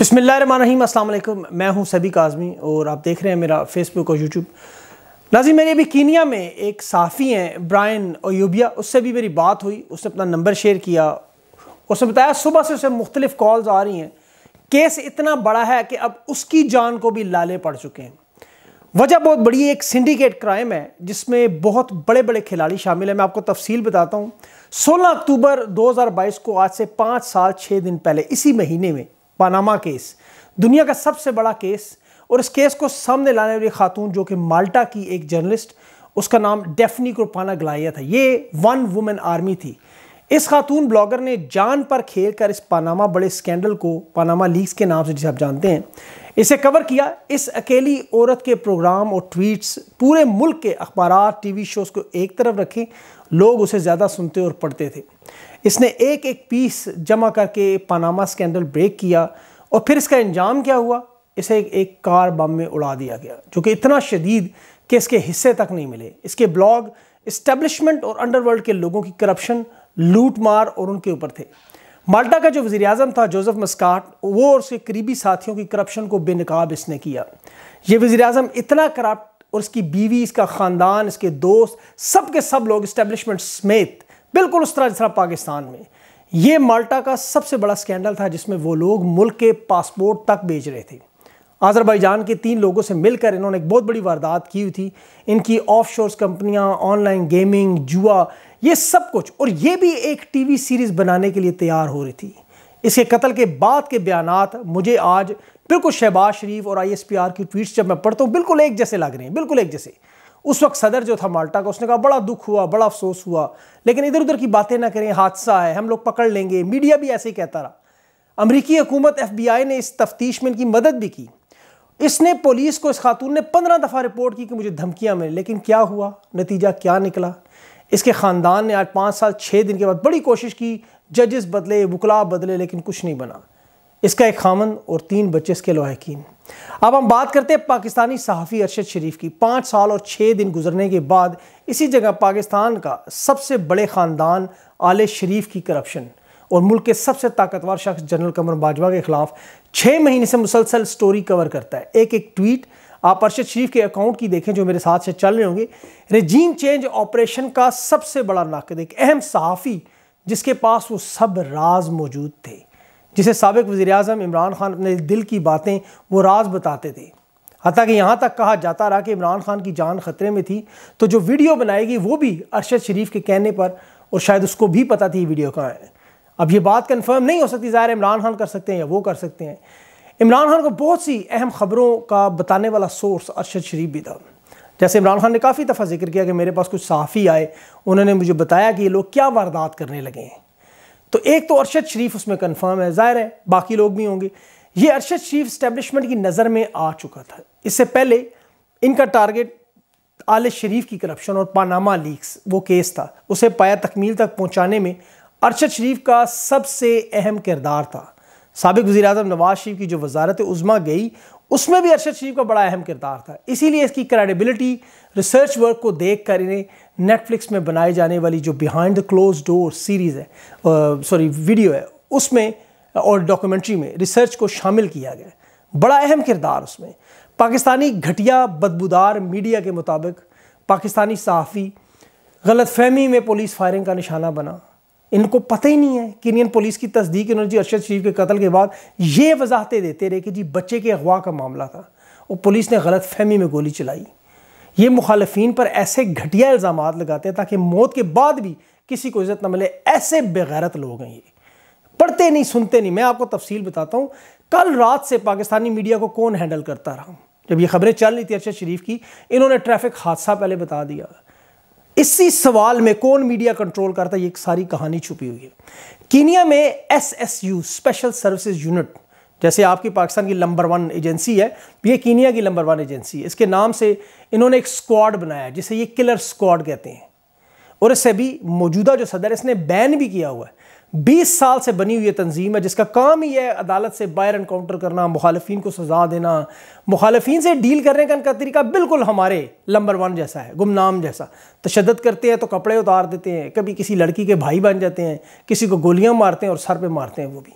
अस्सलाम अल्लाम मैं हूं सदी काजमी और आप देख रहे हैं मेरा फेसबुक और यूट्यूब नाजी मेरे अभी कीनिया में एक साफ़ी हैं ब्रायन ओयूबिया उससे भी मेरी बात हुई उसने अपना नंबर शेयर किया उसने बताया सुबह से उसे मुख्तलिफ कॉल्स आ रही हैं केस इतना बड़ा है कि अब उसकी जान को भी लाले पड़ चुके हैं वजह बहुत बड़ी एक सिंडिकेट क्राइम है जिसमें बहुत बड़े बड़े खिलाड़ी शामिल हैं मैं आपको तफसील बताता हूँ सोलह अक्टूबर बाईस को आज से पाँच साल छः दिन पहले इसी महीने में पानामा केस दुनिया का सबसे बड़ा केस और इस केस को सामने लाने वाली खातून जो कि माल्टा की एक जर्नलिस्ट उसका नाम डेफनी कुरपाना गलाया था ये वन वुमेन आर्मी थी इस खातून ब्लॉगर ने जान पर खेल कर इस पानामा बड़े स्कैंडल को पानामा लीक्स के नाम से जिसे आप जानते हैं इसे कवर किया इस अकेली औरत के प्रोग्राम और ट्वीट्स पूरे मुल्क के अखबार टीवी शोज़ को एक तरफ रखें लोग उसे ज़्यादा सुनते और पढ़ते थे इसने एक एक पीस जमा करके पनामा स्कैंडल ब्रेक किया और फिर इसका अंजाम क्या हुआ इसे एक कार बम में उड़ा दिया गया जो कि इतना शदीद कि इसके हिस्से तक नहीं मिले इसके ब्लॉग इस्टेब्लिशमेंट और अंडरवर्ल्ड के लोगों की करप्शन लूट मार और उनके ऊपर थे माल्टा का जो वजी अजम था जोजफ़ मस्काट वो और उसके करीबी साथियों की करप्शन को बेनकाब इसने किया ये वजी अजम इतना करप्ट और इसकी बीवी इसका ख़ानदान इसके दोस्त सब के सब लोग इस्टेब्लिशमेंट समेत बिल्कुल उस तरह जिस तरह पाकिस्तान में ये माल्टा का सबसे बड़ा स्कैंडल था जिसमें वो लोग मुल्क के पासपोर्ट तक बेच रहे थे आज़रबाईजान के तीन लोगों से मिलकर इन्होंने एक बहुत बड़ी वारदात की हुई थी इनकी ऑफ शोर्स कंपनियाँ ऑनलाइन गेमिंग जुआ ये सब कुछ और ये भी एक टीवी सीरीज़ बनाने के लिए तैयार हो रही थी इसके कत्ल के बाद के बयान मुझे आज बिल्कुल शहबाज शरीफ और आई एस पी आर की ट्वीट्स जब मैं पढ़ता हूँ बिल्कुल एक जैसे लग रहे हैं बिल्कुल एक जैसे उस वक्त सदर जो था माल्टा का उसने कहा बड़ा दुख हुआ बड़ा अफसोस हुआ लेकिन इधर उधर की बातें ना करें हादसा है हम लोग पकड़ लेंगे मीडिया भी ऐसे ही कहता रहा अमरीकी हुकूमत एफ ने इस तफ्तीश में इनकी मदद भी की इसने पुलिस को इस खातून ने पंद्रह दफ़ा रिपोर्ट की कि मुझे धमकियाँ मिली लेकिन क्या हुआ नतीजा क्या निकला इसके ख़ानदान ने आज पाँच साल छः दिन के बाद बड़ी कोशिश की जजेस बदले वकला बदले लेकिन कुछ नहीं बना इसका एक खामन और तीन बच्चे इसके लोहकिन अब हम बात करते हैं पाकिस्तानी सहाफ़ी अरशद शरीफ की पाँच साल और छः दिन गुजरने के बाद इसी जगह पाकिस्तान का सबसे बड़े ख़ानदान आल शरीफ की करप्शन और मुल्क के सबसे ताकतवर शख्स जनरल कमर बाजवा के ख़िलाफ़ छः महीने से मुसलसल स्टोरी कवर करता है एक एक ट्वीट आप अरशद शरीफ के अकाउंट की देखें जो मेरे साथ से चल रहे होंगे रेजीम चेंज ऑपरेशन का सबसे बड़ा नाकद एक अहम सहाफ़ी जिसके पास वो सब राज मौजूद थे जिसे सबक वज़ी अजम इमरान खान अपने दिल की बातें वो राज बताते थे हत्या कि यहाँ तक कहा जाता रहा कि इमरान खान की जान खतरे में थी तो जो वीडियो बनाएगी वो भी अरशद शरीफ के कहने पर और शायद उसको भी पता थी वीडियो कहाँ है अब ये बात कन्फर्म नहीं हो सकती ज़ाहिर इमरान खान कर सकते हैं या वो कर सकते हैं इमरान खान को बहुत सी अहम ख़बरों का बताने वाला सोर्स अरशद शरीफ भी था जैसे इमरान खान ने काफ़ी दफ़ा जिक्र किया कि मेरे पास कुछ साफ़ी आए उन्होंने मुझे बताया कि ये लोग क्या वारदात करने लगे हैं तो एक तो अरशद शरीफ उसमें कन्फर्म है ज़ाहिर है बाकी लोग भी होंगे ये अरशद शरीफ स्टैब्लिशमेंट की नज़र में आ चुका था इससे पहले इनका टारगेट आल शरीफ की करप्शन और पानामा लीक्स वो केस था उसे पाया तकमील तक पहुँचाने में अरशद शरीफ का सबसे अहम किरदार था सबक वजी अजम नवाज शरीफ की जो वजारत उज़मा गई उसमें भी अरशद शरीफ का बड़ा अहम किरदार था इसीलिए इसकी क्रेडिबिलिटी रिसर्च वर्क को देख कर इन्हें नेटफ्लिक्स में बनाई जाने वाली जो behind the close door series है सॉरी वीडियो है उसमें और डॉक्यूमेंट्री में रिसर्च को शामिल किया गया बड़ा अहम किरदार उसमें पाकिस्तानी घटिया बदबूदार मीडिया के मुताबिक पाकिस्तानी सहाफ़ी गलत फहमी में पुलिस फायरिंग का निशाना बना इनको पता ही नहीं है इंडियन पुलिस की तस्दीक इन्होंने जी अरशद शरीफ के कत्ल के बाद ये वजाहतें देते रहे कि जी बच्चे के अगवा का मामला था और पुलिस ने गलत फहमी में गोली चलाई ये मुखालफन पर ऐसे घटिया इल्ज़ाम लगाते हैं ताकि मौत के बाद भी किसी को इज़्ज़त न मिले ऐसे बेगैरत लोग हैं ये पढ़ते नहीं सुनते नहीं मैं आपको तफसील बताता हूँ कल रात से पाकिस्तानी मीडिया को कौन हैंडल करता रहा जब ये खबरें चल रही थी अरशद शरीफ की इन्होंने ट्रैफिक हादसा पहले बता दिया इसी सवाल में कौन मीडिया कंट्रोल करता है ये सारी कहानी छुपी हुई है कीनिया में एसएसयू स्पेशल सर्विसेज यूनिट जैसे आपकी पाकिस्तान की नंबर वन एजेंसी है ये कीनिया की नंबर वन एजेंसी है इसके नाम से इन्होंने एक स्क्वाड बनाया जिसे ये किलर स्क्वाड कहते हैं और इससे भी मौजूदा जो सदर इसने बैन भी किया हुआ है बीस साल से बनी हुई तंजीम है जिसका काम ही है अदालत से बाहर इनकाउंटर करना मुखालफी को सजा देना मुखालफी से डील करने का इनका तरीका बिल्कुल हमारे नंबर वन जैसा है गुमनाम जैसा तशद करते हैं तो कपड़े उतार देते हैं कभी किसी लड़की के भाई बन जाते हैं किसी को गोलियाँ मारते हैं और सर पर मारते हैं वो भी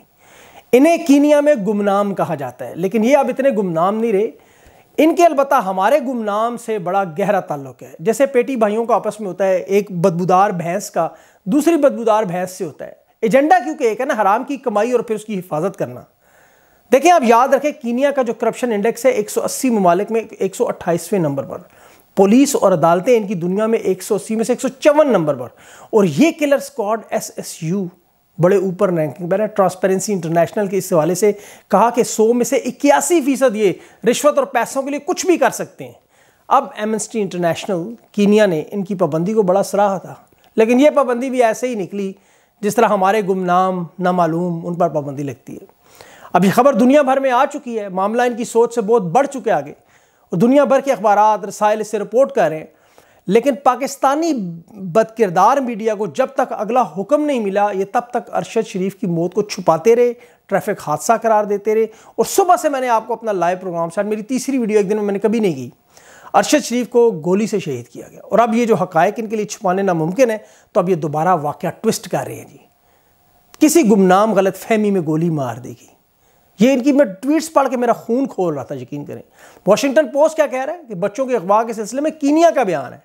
इन्हें कीनिया में गुमनाम कहा जाता है लेकिन ये अब इतने गुमनाम नहीं रहे इनके अलबत्त हमारे गुमनाम से बड़ा गहरा ताल्लुक है जैसे पेटी भाइयों का आपस में होता है एक बदबूदार भैंस का दूसरी बदबूदार भैंस से होता है एजेंडा क्योंकि एक है ना हराम की कमाई और फिर उसकी हिफाजत करना देखिए आप याद रखें कीनिया का जो करप्शन इंडेक्स है 180 ममालिक में 128वें नंबर पर पुलिस और अदालतें इनकी दुनिया में 180 में से एक नंबर पर और ये killer squad S S U बड़े ऊपर रैंकिंग पर ट्रांसपेरेंसी इंटरनेशनल के इस हवाले से कहा कि 100 में से इक्यासी फीसद ये रिश्वत और पैसों के लिए कुछ भी कर सकते हैं अब एमस्टी इंटरनेशनल कीनिया ने इनकी पाबंदी को बड़ा सराहा था लेकिन ये पाबंदी भी ऐसे ही निकली जिस तरह हमारे गुमनाम नामालूम उन पर पाबंदी लगती है अब यह खबर दुनिया भर में आ चुकी है मामला इनकी सोच से बहुत बढ़ चुके आगे और दुनिया भर के अखबार रसायल इसे रिपोर्ट कर रहे हैं लेकिन पाकिस्तानी बदकिरदार मीडिया को जब तक अगला हुक्म नहीं मिला ये तब तक अरशद शरीफ की मौत को छुपाते रहे ट्रैफिक हादसा करार देते रहे और सुबह से मैंने आपको अपना लाइव प्रोग्राम शायद मेरी तीसरी वीडियो एक दिन में मैंने कभी नहीं की अरशद शरीफ को गोली से शहीद किया गया और अब ये जो हकायक इनके लिए छुपाने नामुमकिन है तो अब ये दोबारा वाक़ ट्विस्ट कर रहे हैं जी किसी गुमनाम गलत फहमी में गोली मार देगी ये इनकी मैं ट्वीट्स पढ़ के मेरा खून खोल रहा था यकीन करें वाशिंगटन पोस्ट क्या कह रहा है कि बच्चों के अखबार के सिलसिले में कीनिया का बयान है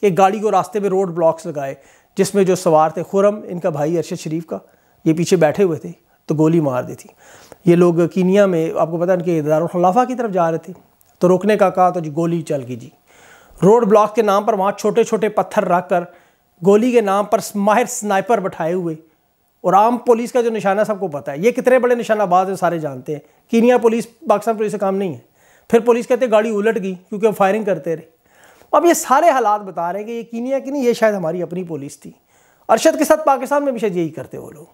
कि गाड़ी को रास्ते में रोड ब्लॉक्स लगाए जिसमें जो सवार थे खुरम इनका भाई अरशद शरीफ का ये पीछे बैठे हुए थे तो गोली मार दी थी ये लोग कीनिया में आपको पता है इनके दारखलाफा की तरफ जा रहे थे तो रोकने का कहा तो जी गोली चल गई जी रोड ब्लॉक के नाम पर वहाँ छोटे छोटे पत्थर रख कर गोली के नाम पर माहिर स्नाइपर बैठाए हुए और आम पुलिस का जो निशाना सबको पता है ये कितने बड़े निशानाबाज हैं सारे जानते हैं कीनिया पुलिस पाकिस्तान पुलिस से काम नहीं है फिर पुलिस कहते गाड़ी उलट गई क्योंकि वो फायरिंग करते रहे अब ये सारे हालात बता रहे हैं कि ये कीनिया की नहीं ये शायद हमारी अपनी पुलिस थी अरशद के साथ पाकिस्तान में भी शायद यही करते वो लोग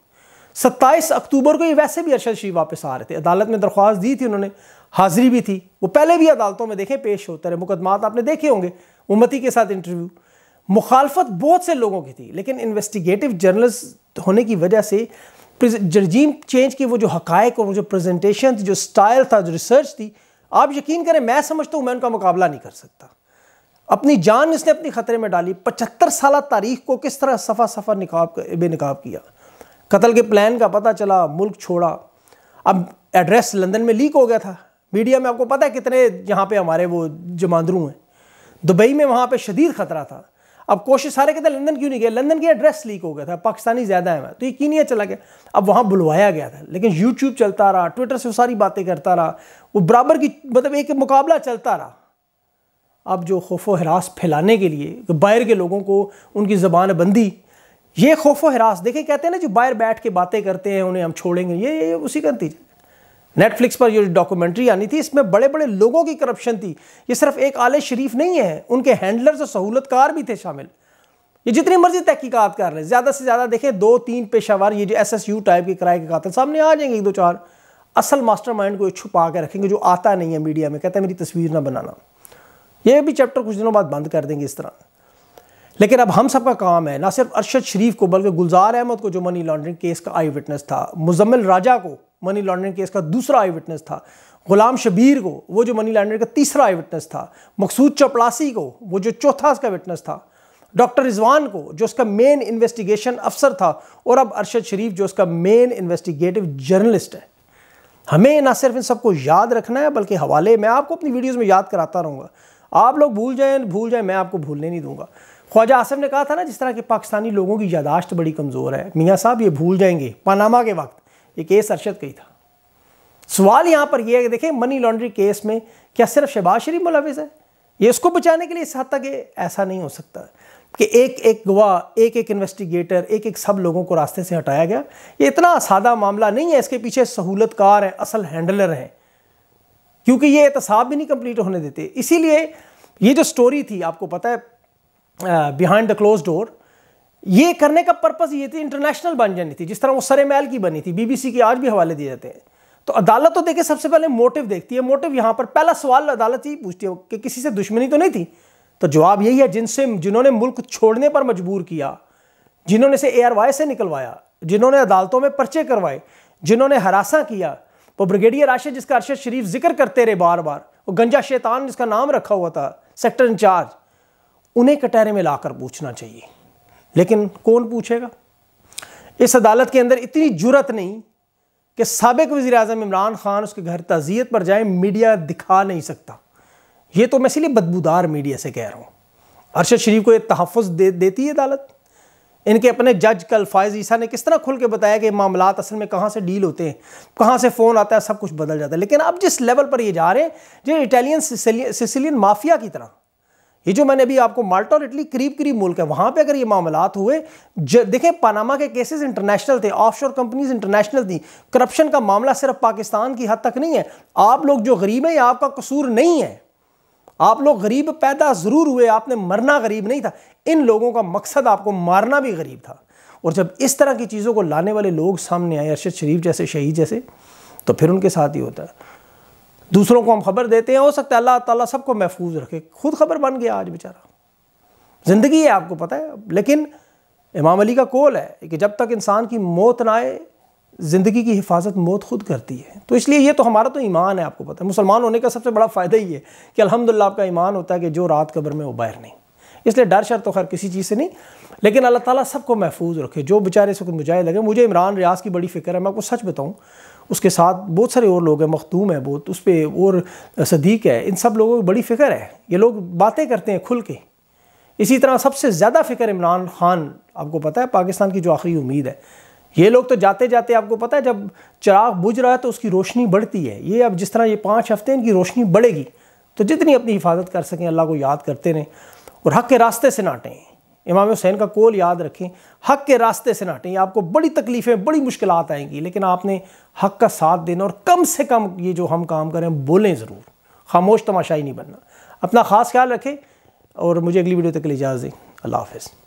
सत्ताईस अक्टूबर को ये वैसे भी अरशद शरीफ वापस आ रहे थे अदालत में दरख्वास्त दी थी उन्होंने हाजिरी भी थी वो पहले भी अदालतों में देखें पेश होते रहे मुकदमात आपने देखे होंगे उमती के साथ इंटरव्यू मुखालफत बहुत से लोगों की थी लेकिन इन्वेस्टिगेटिव जर्नलिस्ट होने की वजह से जर्जीम चेंज की वो जो हकायक और वो जो प्रजेंटेशन थी जो स्टाइल था जो रिसर्च थी आप यकीन करें मैं समझता हूँ मैं उनका मुकाबला नहीं कर सकता अपनी जान इसने अपने ख़तरे में डाली पचहत्तर साल तारीख को किस तरह सफ़ा सफ़ा निकाब बेनकाब किया कत्ल के प्लान का पता चला मुल्क छोड़ा अब एड्रेस लंदन में लीक हो गया था मीडिया में आपको पता है कितने यहाँ पे हमारे वो जमांदरू हैं दुबई में वहाँ पे शदीद ख़तरा था अब कोशिश सारे कहते लंदन क्यों नहीं गया लंदन की एड्रेस लीक हो गया था पाकिस्तानी ज़्यादा है तो ये क्यों नहीं चला गया अब वहाँ बुलवाया गया था लेकिन यूट्यूब चलता रहा ट्विटर से सारी बातें करता रहा वो बराबर की मतलब एक मुकाबला चलता रहा अब जो खौफ हरास फैलाने के लिए बाहर के लोगों को उनकी ज़बान बंदी ये खौफ हरास देखिए कहते हैं ना जो बाहर बैठ के बातें करते हैं उन्हें हम छोड़ेंगे ये, ये उसी का नतीजा नेटफ्लिक्स पर जो डॉक्यूमेंट्री आनी थी इसमें बड़े बड़े लोगों की करप्शन थी ये सिर्फ एक आले शरीफ नहीं है उनके हैंडलर्स और सहूलतकार भी थे शामिल ये जितनी मर्जी तहकीकत कर लें ज़्यादा से ज़्यादा देखें दो तीन पेशावर ये जो एस एस यू टाइप के किराए के कातल सामने आ जाएंगे एक दो चार असल मास्टर माइंड को छुपा के रखेंगे जो आता नहीं है मीडिया में कहते हैं मेरी तस्वीर ना बनाना ये भी चैप्टर कुछ दिनों बाद बंद कर देंगे इस तरह लेकिन अब हम सब का काम है ना सिर्फ अरशद शरीफ को बल्कि गुलजार अहमद को जो मनी लॉन्ड्रिंग केस का आई विटनेस था मुजम्मिल राजा को मनी लॉन्ड्रिंग केस का दूसरा आई विटनेस था गुलाम शबीर को वो जो मनी लॉन्ड्रिंग का तीसरा आई विटनेस था मकसूद चपड़ासी को वो जो चौथा उसका विटनेस था डॉक्टर रिजवान को जो उसका मेन इन्वेस्टिगेशन अफसर था और अब अरशद शरीफ जो उसका मेन इन्वेस्टिगेटिव जर्नलिस्ट है हमें ना सिर्फ इन सबको याद रखना है बल्कि हवाले मैं आपको अपनी वीडियोज़ में याद कराता रहूँगा आप लोग भूल जाएँ भूल जाएँ मैं आपको भूलने नहीं दूंगा ख्वाजा आसम ने कहा था ना जिस तरह के पाकिस्तानी लोगों की यादाश्त बड़ी कमज़ोर है मियाँ साहब ये भूल जाएंगे पानामा के वक्त ये केस अरशद का ही था सवाल यहाँ पर यह है कि देखें मनी लॉन्ड्री केस में क्या सिर्फ शहबाज शरीफ मुलविज़ है ये इसको बचाने के लिए इस हद तक ऐसा नहीं हो सकता कि एक एक गवाह एक एक इन्वेस्टिगेटर एक एक सब लोगों को रास्ते से हटाया गया ये इतना सादा मामला नहीं है इसके पीछे सहूलतकार हैं असल हैंडलर हैं क्योंकि ये एहतसाब भी नहीं कंप्लीट होने देते इसीलिए ये जो स्टोरी थी आपको पता है बिहाइंड द क्लोज डोर ये करने का पर्पज़ ये थी इंटरनेशनल बन जानी थी जिस तरह वो सरे मैल की बनी थी बीबीसी के आज भी हवाले दिए जाते हैं तो अदालत तो देखे सबसे पहले मोटिव देखती है मोटिव यहाँ पर पहला सवाल अदालत ही पूछती है कि किसी से दुश्मनी तो नहीं थी तो जवाब यही है जिनसे जिन्होंने मुल्क छोड़ने पर मजबूर किया जिन्होंने से ए से निकलवाया जिन्होंने अदालतों में पर्चे करवाए जिन्होंने हरासा किया वो ब्रिगेडियर राशिद जिसका अरशद शरीफ जिक्र करते रहे बार बार वो गंजा शैतान जिसका नाम रखा हुआ था सेक्टर इंचार्ज उन्हें कटहरे में लाकर पूछना चाहिए लेकिन कौन पूछेगा इस अदालत के अंदर इतनी जुरत नहीं कि सबक वज़ी अजम इमरान ख़ान उसके घर तजियत पर जाए मीडिया दिखा नहीं सकता ये तो मैं इसलिए बदबूदार मीडिया से कह रहा हूँ अरशद शरीफ को ये तहफ़ दे देती है अदालत इनके अपने जज कल फायज़ ईसा ने किस तरह खुल के बताया कि मामला असल में कहाँ से डील होते हैं कहाँ से फ़ोन आता है सब कुछ बदल जाता है लेकिन अब जिस लेवल पर ये जा रहे हैं जो इटालियन सिसिलियन माफिया की तरह ये जो मैंने अभी आपको माल्टा और इटली करीब करीब मुल्क है वहां पे अगर ये मामलात हुए देखें पनामा के केसेस इंटरनेशनल थे ऑफशोर कंपनीज इंटरनेशनल थी करप्शन का मामला सिर्फ पाकिस्तान की हद तक नहीं है आप लोग जो गरीब हैं ये आपका कसूर नहीं है आप लोग गरीब पैदा ज़रूर हुए आपने मरना गरीब नहीं था इन लोगों का मकसद आपको मारना भी गरीब था और जब इस तरह की चीज़ों को लाने वाले लोग सामने आए अरशद शरीफ जैसे शहीद जैसे तो फिर उनके साथ ही होता है दूसरों को हम खबर देते हैं हो सकता है अल्लाह ताला सबको महफूज रखे खुद खबर बन गया आज बेचारा ज़िंदगी है आपको पता है लेकिन इमाम अली का कौल है कि जब तक इंसान की मौत ना आए ज़िंदगी की हिफाजत मौत खुद करती है तो इसलिए ये तो हमारा तो ईमान है आपको पता है मुसलमान होने का सबसे बड़ा फ़ायदा ही है कि अलहमदिल्ला आपका ईमान होता है कि जो रात कब्र में वो बाहर नहीं इसलिए डर शर तो खैर किसी चीज़ से नहीं लेकिन अल्लाह ताला सबको महफूज रखे जो बेचारे से मुजाहिद लगे मुझे इमरान रियाज की बड़ी फिक्र है मैं आपको सच बताऊँ उसके साथ बहुत सारे और लोग हैं मखदूम है बहुत उस पर और सदीक है इन सब लोगों की बड़ी फिक्र है ये लोग बातें करते हैं खुल के इसी तरह सबसे ज़्यादा फिक्र इमरान खान आपको पता है पाकिस्तान की जो आखिरी उम्मीद है ये लोग तो जाते जाते आपको पता है जब चिराग बुझ रहा है तो उसकी रोशनी बढ़ती है ये अब जिस तरह ये पाँच हफ्ते इनकी रोशनी बढ़ेगी तो जितनी अपनी हिफाजत कर सकें अल्लाह को याद करते रहें और हक के रास्ते से नाटें इमाम हुसैन का कोल याद रखें हक के रास्ते से नाटें आपको बड़ी तकलीफ़ें बड़ी मुश्किल आएंगी लेकिन आपने हक का साथ देना और कम से कम ये जो हम काम करें बोलें ज़रूर खामोश तमाशाई नहीं बनना अपना ख़ास ख्याल रखें और मुझे अगली वीडियो तक के लिए इजाज़ दें अल्लाह हाफिज़